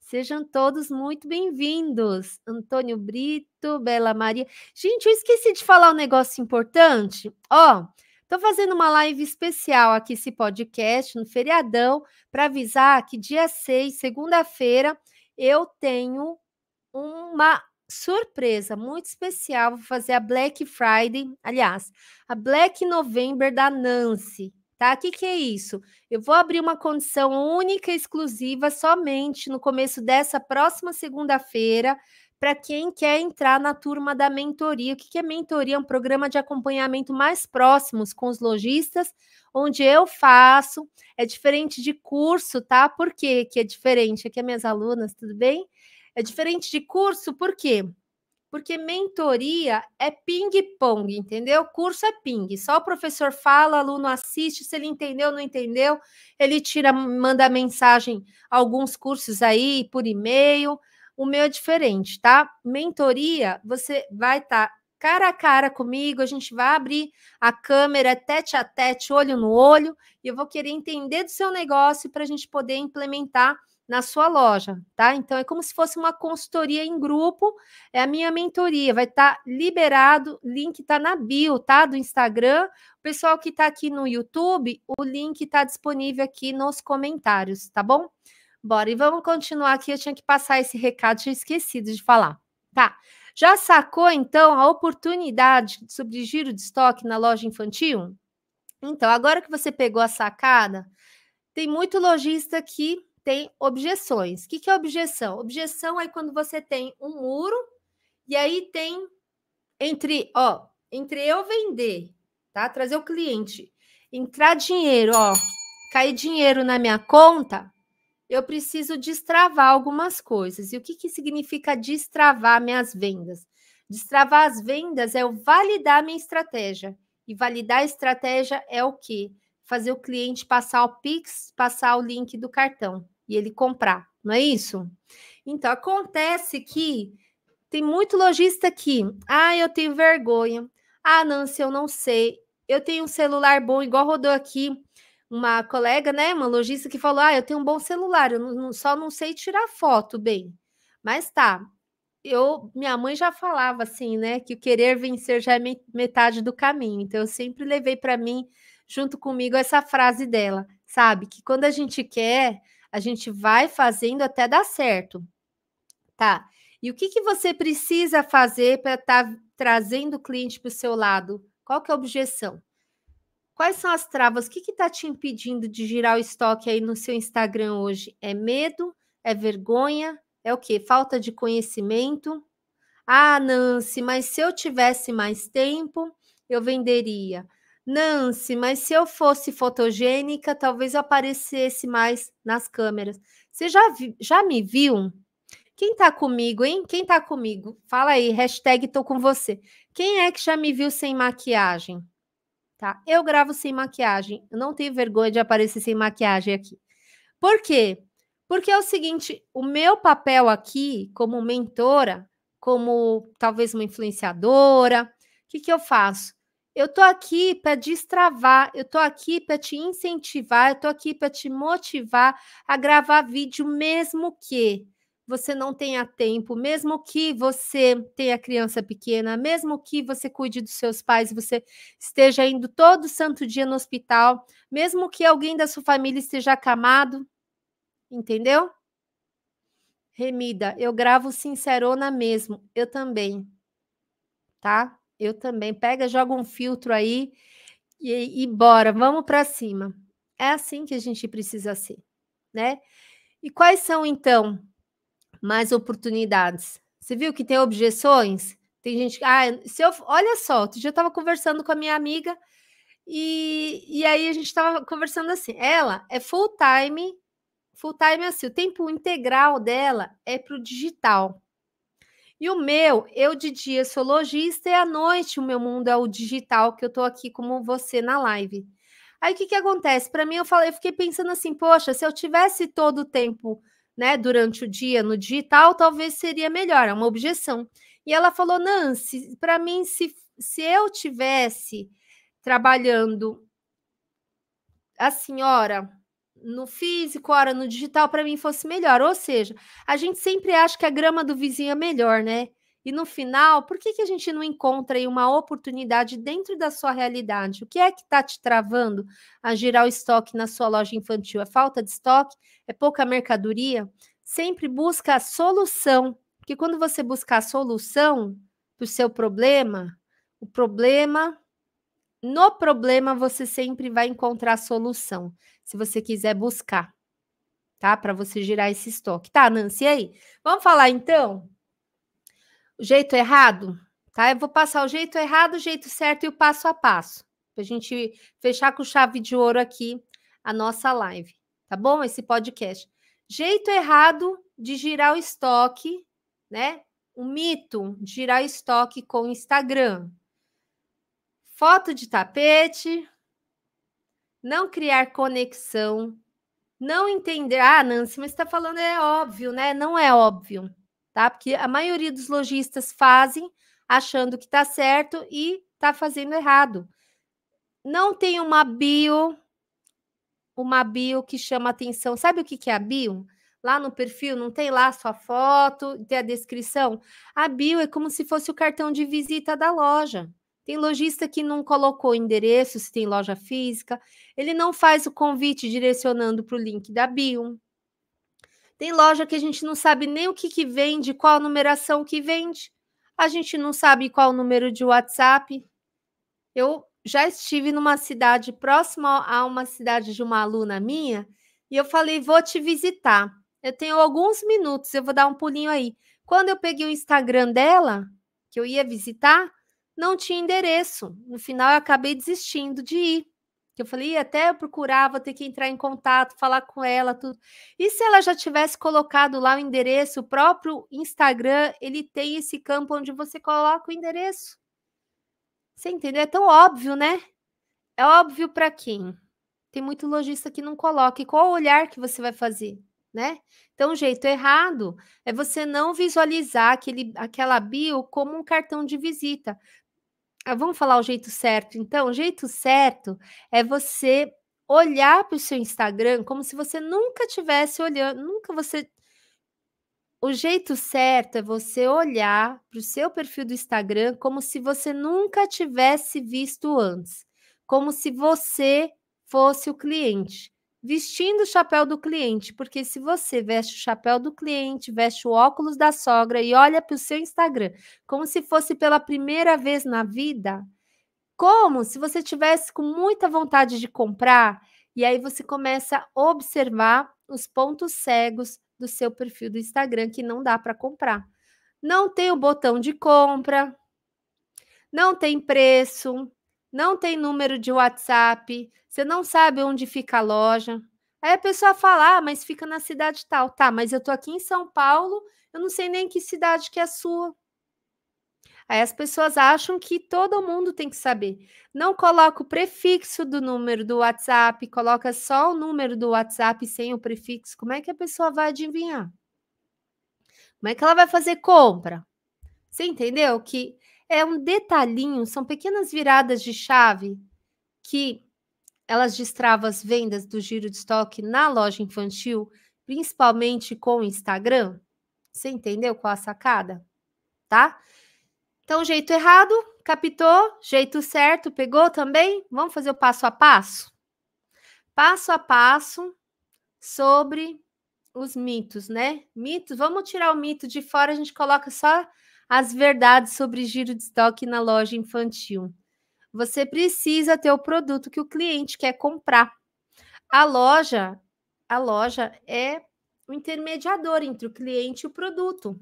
Speaker 1: Sejam todos muito bem-vindos. Antônio Brito, Bela Maria. Gente, eu esqueci de falar um negócio importante. Ó, estou fazendo uma live especial aqui, esse podcast, no feriadão, para avisar que dia 6, segunda-feira, eu tenho uma surpresa muito especial. Vou fazer a Black Friday, aliás, a Black November da Nancy tá? O que, que é isso? Eu vou abrir uma condição única e exclusiva somente no começo dessa próxima segunda-feira para quem quer entrar na turma da mentoria. O que, que é mentoria? É um programa de acompanhamento mais próximos com os lojistas, onde eu faço. É diferente de curso, tá? Por quê que é diferente? Aqui é minhas alunas, tudo bem? É diferente de curso, por quê? porque mentoria é ping-pong, entendeu? Curso é ping. Só o professor fala, aluno assiste, se ele entendeu, não entendeu, ele tira, manda mensagem, alguns cursos aí por e-mail. O meu é diferente, tá? Mentoria, você vai estar tá cara a cara comigo, a gente vai abrir a câmera tete a tete, olho no olho, e eu vou querer entender do seu negócio para a gente poder implementar na sua loja, tá? Então é como se fosse uma consultoria em grupo, é a minha mentoria, vai estar tá liberado, link tá na bio, tá? Do Instagram. O pessoal que tá aqui no YouTube, o link tá disponível aqui nos comentários, tá bom? Bora, e vamos continuar aqui, eu tinha que passar esse recado, tinha esquecido de falar. Tá. Já sacou então a oportunidade sobre giro de estoque na loja infantil? Então, agora que você pegou a sacada, tem muito lojista que tem objeções. O que, que é objeção? Objeção é quando você tem um muro e aí tem entre, ó, entre eu vender, tá? Trazer o cliente, entrar dinheiro, ó, cair dinheiro na minha conta, eu preciso destravar algumas coisas. E o que, que significa destravar minhas vendas? Destravar as vendas é eu validar minha estratégia. E validar a estratégia é o quê? fazer o cliente passar o Pix, passar o link do cartão e ele comprar, não é isso? Então, acontece que tem muito lojista que, ah, eu tenho vergonha, ah, Nancy, eu não sei, eu tenho um celular bom, igual rodou aqui uma colega, né, uma lojista que falou, ah, eu tenho um bom celular, eu não, só não sei tirar foto bem, mas tá, eu, minha mãe já falava assim, né, que o querer vencer já é metade do caminho. Então eu sempre levei para mim junto comigo essa frase dela, sabe? Que quando a gente quer, a gente vai fazendo até dar certo, tá? E o que, que você precisa fazer para estar tá trazendo o cliente para o seu lado? Qual que é a objeção? Quais são as travas? O que está te impedindo de girar o estoque aí no seu Instagram hoje? É medo? É vergonha? É o quê? Falta de conhecimento? Ah, Nancy, mas se eu tivesse mais tempo, eu venderia. Nancy, mas se eu fosse fotogênica, talvez eu aparecesse mais nas câmeras. Você já, vi, já me viu? Quem tá comigo, hein? Quem tá comigo? Fala aí, hashtag tô com você. Quem é que já me viu sem maquiagem? Tá? Eu gravo sem maquiagem. Eu não tenho vergonha de aparecer sem maquiagem aqui. Por quê? Porque é o seguinte, o meu papel aqui como mentora, como talvez uma influenciadora, o que, que eu faço? Eu tô aqui para destravar, eu tô aqui para te incentivar, eu tô aqui para te motivar a gravar vídeo mesmo que você não tenha tempo, mesmo que você tenha criança pequena, mesmo que você cuide dos seus pais, você esteja indo todo santo dia no hospital, mesmo que alguém da sua família esteja acamado, entendeu? Remida, eu gravo sincerona mesmo, eu também, tá? Eu também. Pega, joga um filtro aí e, e bora, vamos para cima. É assim que a gente precisa ser, né? E quais são então mais oportunidades? Você viu que tem objeções? Tem gente que, ah, se eu, olha só, outro dia eu estava conversando com a minha amiga e, e aí a gente estava conversando assim. Ela é full time, full time assim, o tempo integral dela é para o digital. E o meu, eu de dia sou lojista e à noite o meu mundo é o digital, que eu estou aqui como você na live. Aí o que, que acontece? Para mim, eu falei, eu fiquei pensando assim, poxa, se eu tivesse todo o tempo, né, durante o dia no digital, talvez seria melhor, é uma objeção. E ela falou, Nancy, para mim, se, se eu tivesse trabalhando a senhora no físico, ora no digital, para mim fosse melhor. Ou seja, a gente sempre acha que a grama do vizinho é melhor, né? E no final, por que, que a gente não encontra aí uma oportunidade dentro da sua realidade? O que é que está te travando a girar o estoque na sua loja infantil? É falta de estoque? É pouca mercadoria? Sempre busca a solução, porque quando você busca a solução para o seu problema, o problema no problema você sempre vai encontrar solução, se você quiser buscar, tá? Para você girar esse estoque. Tá, Nancy, aí? Vamos falar então? O jeito errado, tá? Eu vou passar o jeito errado, o jeito certo e o passo a passo. Pra gente fechar com chave de ouro aqui a nossa live, tá bom? Esse podcast. Jeito errado de girar o estoque, né? Um mito, girar estoque com Instagram, foto de tapete, não criar conexão, não entender. Ah, Nancy, mas está falando é óbvio, né? Não é óbvio, tá? Porque a maioria dos lojistas fazem achando que está certo e está fazendo errado. Não tem uma bio, uma bio que chama atenção. Sabe o que, é a bio? Lá no perfil não tem lá sua foto, tem a descrição. A bio é como se fosse o cartão de visita da loja. Tem lojista que não colocou endereço, se tem loja física. Ele não faz o convite direcionando para o link da bio. Tem loja que a gente não sabe nem o que, que vende, qual a numeração que vende. A gente não sabe qual o número de WhatsApp. Eu já estive numa cidade próxima a uma cidade de uma aluna minha e eu falei: vou te visitar. Eu tenho alguns minutos, eu vou dar um pulinho aí. Quando eu peguei o Instagram dela, que eu ia visitar, não tinha endereço. No final, eu acabei desistindo de ir. Eu falei, até eu procurar, vou ter que entrar em contato, falar com ela, tudo. E se ela já tivesse colocado lá o endereço, o próprio Instagram, ele tem esse campo onde você coloca o endereço. Você entendeu? É tão óbvio, né? É óbvio para quem? Tem muito lojista que não coloca. E qual o olhar que você vai fazer, né? Então, o jeito errado é você não visualizar aquele, aquela bio como um cartão de visita. Ah, vamos falar o jeito certo, então? O jeito certo é você olhar para o seu Instagram como se você nunca tivesse olhando, nunca você. O jeito certo é você olhar para o seu perfil do Instagram como se você nunca tivesse visto antes, como se você fosse o cliente vestindo o chapéu do cliente, porque se você veste o chapéu do cliente, veste o óculos da sogra e olha para o seu Instagram como se fosse pela primeira vez na vida, como se você tivesse com muita vontade de comprar, e aí você começa a observar os pontos cegos do seu perfil do Instagram que não dá para comprar. Não tem o botão de compra, não tem preço, não tem número de WhatsApp, você não sabe onde fica a loja. Aí a pessoa fala, ah, mas fica na cidade tal. Tá, mas eu tô aqui em São Paulo, eu não sei nem que cidade que é a sua. Aí as pessoas acham que todo mundo tem que saber. Não coloca o prefixo do número do WhatsApp, coloca só o número do WhatsApp sem o prefixo. Como é que a pessoa vai adivinhar? Como é que ela vai fazer compra? Você entendeu que é um detalhinho, são pequenas viradas de chave que elas destravam as vendas do giro de estoque na loja infantil, principalmente com o Instagram. Você entendeu qual a sacada? Tá? Então, jeito errado, captou, jeito certo, pegou também? Vamos fazer o passo a passo? Passo a passo sobre os mitos, né? Mitos, vamos tirar o mito de fora, a gente coloca só as verdades sobre giro de estoque na loja infantil. Você precisa ter o produto que o cliente quer comprar. A loja, a loja é o intermediador entre o cliente e o produto.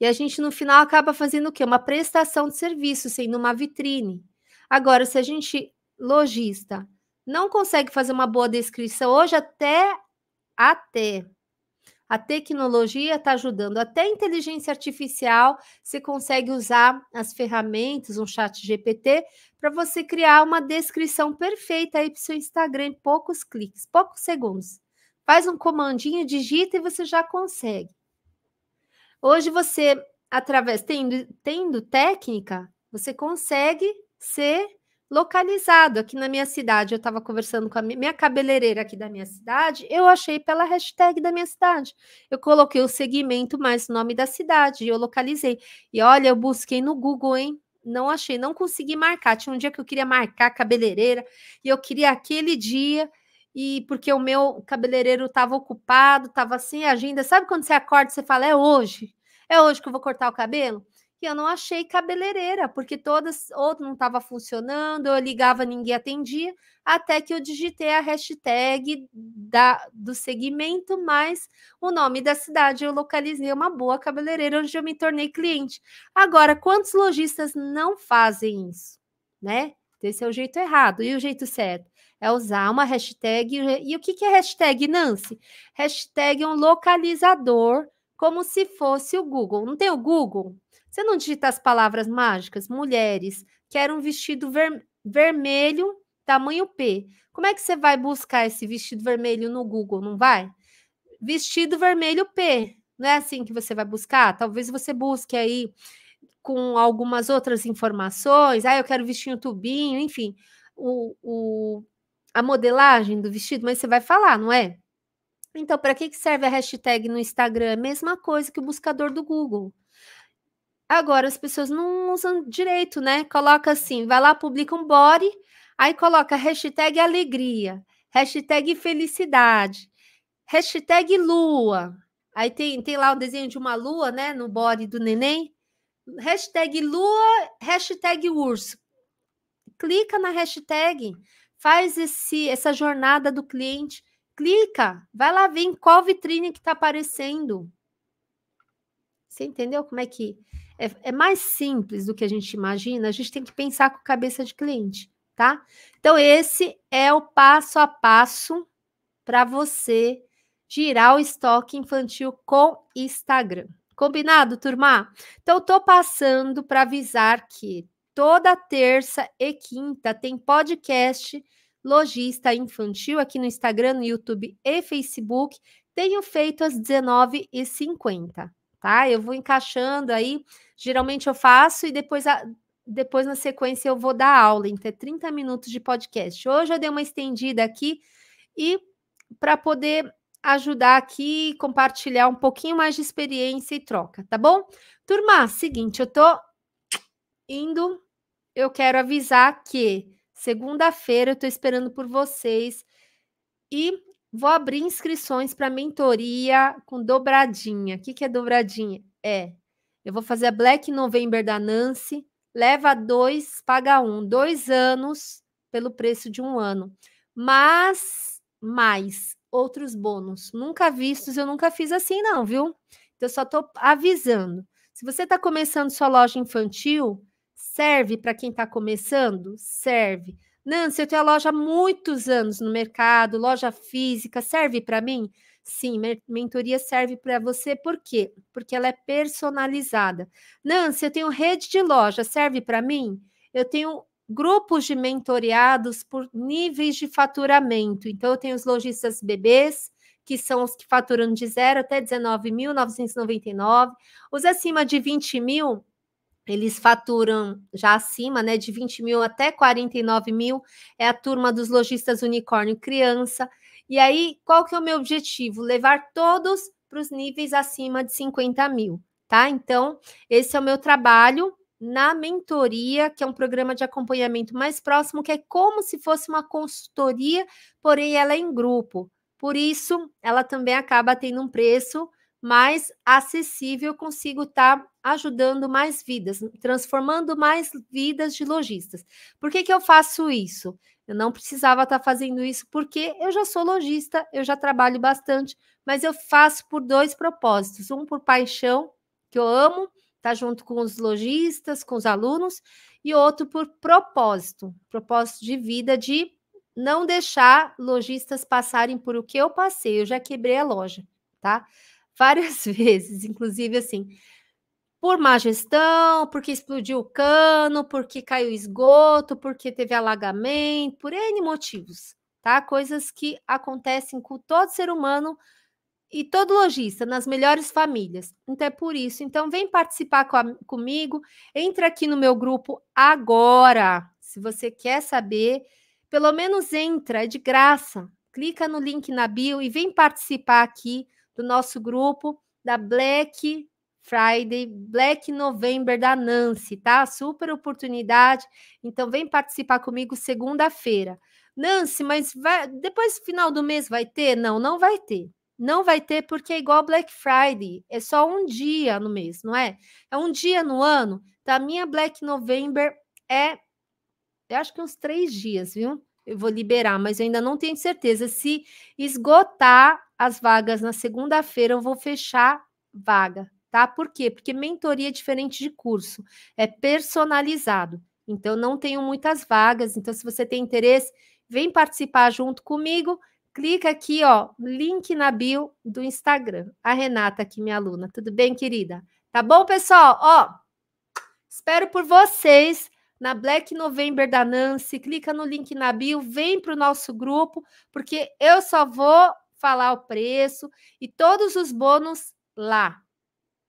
Speaker 1: E a gente no final acaba fazendo o quê? Uma prestação de serviço, sendo uma vitrine. Agora, se a gente lojista não consegue fazer uma boa descrição hoje até até a tecnologia está ajudando, até a inteligência artificial, você consegue usar as ferramentas, um chat GPT, para você criar uma descrição perfeita aí para o seu Instagram, poucos cliques, poucos segundos. Faz um comandinho, digita e você já consegue. Hoje você, através, tendo, tendo técnica, você consegue ser localizado. Aqui na minha cidade, eu estava conversando com a minha cabeleireira aqui da minha cidade, eu achei pela hashtag da minha cidade. Eu coloquei o segmento mais nome da cidade e eu localizei. E olha, eu busquei no Google, hein? Não achei, não consegui marcar. Tinha um dia que eu queria marcar cabeleireira e eu queria aquele dia e porque o meu cabeleireiro estava ocupado, estava sem agenda. Sabe quando você acorda e você fala é hoje? É hoje que eu vou cortar o cabelo? que eu não achei cabeleireira, porque todas, ou não estava funcionando, eu ligava, ninguém atendia, até que eu digitei a hashtag da, do segmento, mais o nome da cidade, eu localizei uma boa cabeleireira, onde eu me tornei cliente. Agora, quantos lojistas não fazem isso, né? Esse é o jeito errado. E o jeito certo? É usar uma hashtag. E o que, que é hashtag, Nancy? Hashtag é um localizador, como se fosse o Google. Não tem o Google? Você não digita as palavras mágicas? Mulheres, quero um vestido ver, vermelho, tamanho P. Como é que você vai buscar esse vestido vermelho no Google? Não vai? Vestido vermelho P. Não é assim que você vai buscar? Talvez você busque aí com algumas outras informações. Ah, eu quero vestido tubinho, enfim. O, o, a modelagem do vestido, mas você vai falar, não é? Então, para que, que serve a hashtag no Instagram? É a mesma coisa que o buscador do Google. Agora as pessoas não usam direito, né? Coloca assim, vai lá, publica um body, aí coloca hashtag alegria, hashtag felicidade, hashtag lua. Aí tem, tem lá o desenho de uma lua, né? No body do neném. Hashtag lua, hashtag urso. Clica na hashtag, faz esse, essa jornada do cliente, clica, vai lá ver em qual vitrine que está aparecendo. Você entendeu como é que é, é mais simples do que a gente imagina, a gente tem que pensar com cabeça de cliente, tá? Então, esse é o passo a passo para você girar o estoque infantil com Instagram. Combinado, turma? Então, estou passando para avisar que toda terça e quinta tem podcast Logista Infantil aqui no Instagram, no YouTube e Facebook. Tenho feito às 19h50 tá? Eu vou encaixando aí, geralmente eu faço e depois a, depois na sequência eu vou dar aula, em ter 30 minutos de podcast. Hoje eu dei uma estendida aqui e para poder ajudar aqui, compartilhar um pouquinho mais de experiência e troca, tá bom? Turma, seguinte, eu tô indo, eu quero avisar que segunda-feira eu tô esperando por vocês e Vou abrir inscrições para mentoria com dobradinha. O que, que é dobradinha? É, eu vou fazer a Black November da Nancy. Leva dois, paga um. Dois anos pelo preço de um ano. Mas, mais, outros bônus. Nunca vistos, eu nunca fiz assim, não, viu? Então, eu só estou avisando. Se você está começando sua loja infantil, serve para quem está começando? Serve. Nancy, eu tenho a loja há muitos anos no mercado, loja física, serve para mim? Sim, mentoria serve para você, por quê? Porque ela é personalizada. Nancy, eu tenho rede de loja, serve para mim? Eu tenho grupos de mentoreados por níveis de faturamento. Então, eu tenho os lojistas bebês, que são os que faturam de zero até 19.999, os acima de 20 mil eles faturam já acima né, de 20 mil até 49 mil, é a turma dos lojistas unicórnio criança. E aí, qual que é o meu objetivo? Levar todos para os níveis acima de 50 mil, tá? Então, esse é o meu trabalho na mentoria, que é um programa de acompanhamento mais próximo, que é como se fosse uma consultoria, porém ela é em grupo. Por isso, ela também acaba tendo um preço mais acessível, eu consigo estar tá ajudando mais vidas, transformando mais vidas de lojistas. Por que, que eu faço isso? Eu não precisava estar tá fazendo isso porque eu já sou lojista, eu já trabalho bastante, mas eu faço por dois propósitos: um por paixão, que eu amo, estar tá junto com os lojistas, com os alunos, e outro por propósito, propósito de vida de não deixar lojistas passarem por o que eu passei. Eu já quebrei a loja, tá? várias vezes, inclusive assim, por má gestão, porque explodiu o cano, porque caiu esgoto, porque teve alagamento, por N motivos, tá? Coisas que acontecem com todo ser humano e todo lojista, nas melhores famílias. Então é por isso. Então vem participar com a, comigo, entra aqui no meu grupo agora. Se você quer saber, pelo menos entra, é de graça. Clica no link na bio e vem participar aqui do nosso grupo da Black Friday, Black November da Nancy, tá? Super oportunidade. Então vem participar comigo segunda-feira. Nancy, mas vai, depois final do mês vai ter? Não, não vai ter. Não vai ter porque é igual Black Friday, é só um dia no mês, não é? É um dia no ano. Da tá, minha Black November é, eu acho que uns três dias, viu? Eu vou liberar, mas eu ainda não tenho certeza se esgotar as vagas na segunda-feira, eu vou fechar vaga, tá? Por quê? Porque mentoria é diferente de curso, é personalizado. Então, não tenho muitas vagas. Então, se você tem interesse, vem participar junto comigo. Clica aqui, ó, link na bio do Instagram. A Renata, aqui, minha aluna. Tudo bem, querida? Tá bom, pessoal? Ó, espero por vocês na Black November da Nancy. Clica no link na bio, vem para o nosso grupo, porque eu só vou falar o preço e todos os bônus lá,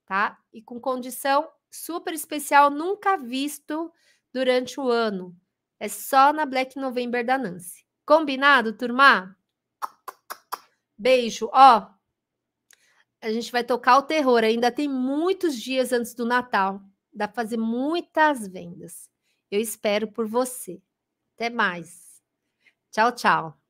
Speaker 1: tá? E com condição super especial nunca visto durante o ano. É só na Black November da Nancy. Combinado, turma? Beijo. Ó, a gente vai tocar o terror. Ainda tem muitos dias antes do Natal. Dá para fazer muitas vendas. Eu espero por você. Até mais. Tchau, tchau.